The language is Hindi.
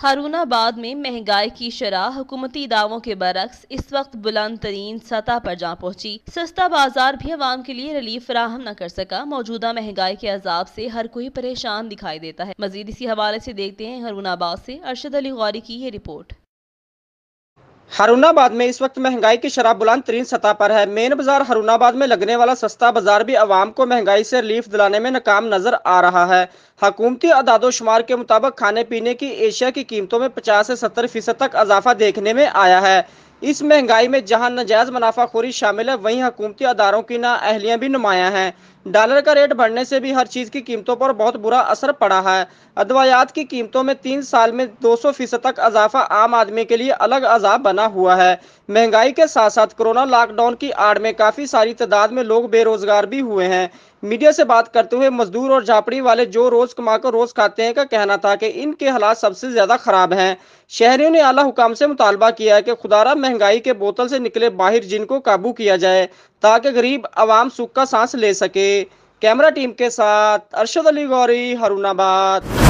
हरूनाबाद में महंगाई की शराह हुकूमती दावों के बरक्स इस वक्त बुलंद तरीन सतह पर जा पहुंची सस्ता बाजार भी आवाम के लिए रिलीफ फराहम न कर सका मौजूदा महंगाई के अजाब से हर कोई परेशान दिखाई देता है मजीद इसी हवाले से देखते हैं हरूनाबाद से अरशद अली गौरी की ये रिपोर्ट हरूनाबाद में इस वक्त महंगाई की शराब बुलंद तरीन सतह पर है मेन बाजार हरूनाबाद में लगने वाला सस्ता बाजार भी आवाम को महंगाई से रिलीफ दिलाने में नाकाम नजर आ रहा है हकूमती अदादोशुमार के मुताबिक खाने पीने की एशिया की कीमतों में पचास से सत्तर फीसद तक इजाफा देखने में आया है इस महंगाई में जहां नजायज मुनाफाखोरी शामिल है वहीं हकूमती अदारों की ना अहलियाँ भी नुमाया हैं डॉलर का रेट बढ़ने से भी हर चीज़ की कीमतों पर बहुत बुरा असर पड़ा है अदवायात की कीमतों में तीन साल में 200 फीसद तक अजाफा आम आदमी के लिए अलग अजाब बना हुआ है महंगाई के साथ साथ कोरोना लॉकडाउन की आड़ में काफ़ी सारी तादाद में लोग बेरोजगार भी हुए हैं मीडिया से बात करते हुए मजदूर और झापड़ी वाले जो रोज कमाकर रोज खाते हैं का कहना था कि इनके हालात सबसे ज्यादा खराब हैं शहरियों ने आला हुकाम से मुतालबा किया कि खुदारा महंगाई के बोतल से निकले बाहर जिनको काबू किया जाए ताकि गरीब आवाम सुख का सांस ले सके कैमरा टीम के साथ अरशद अली गौरी हरुणाबाद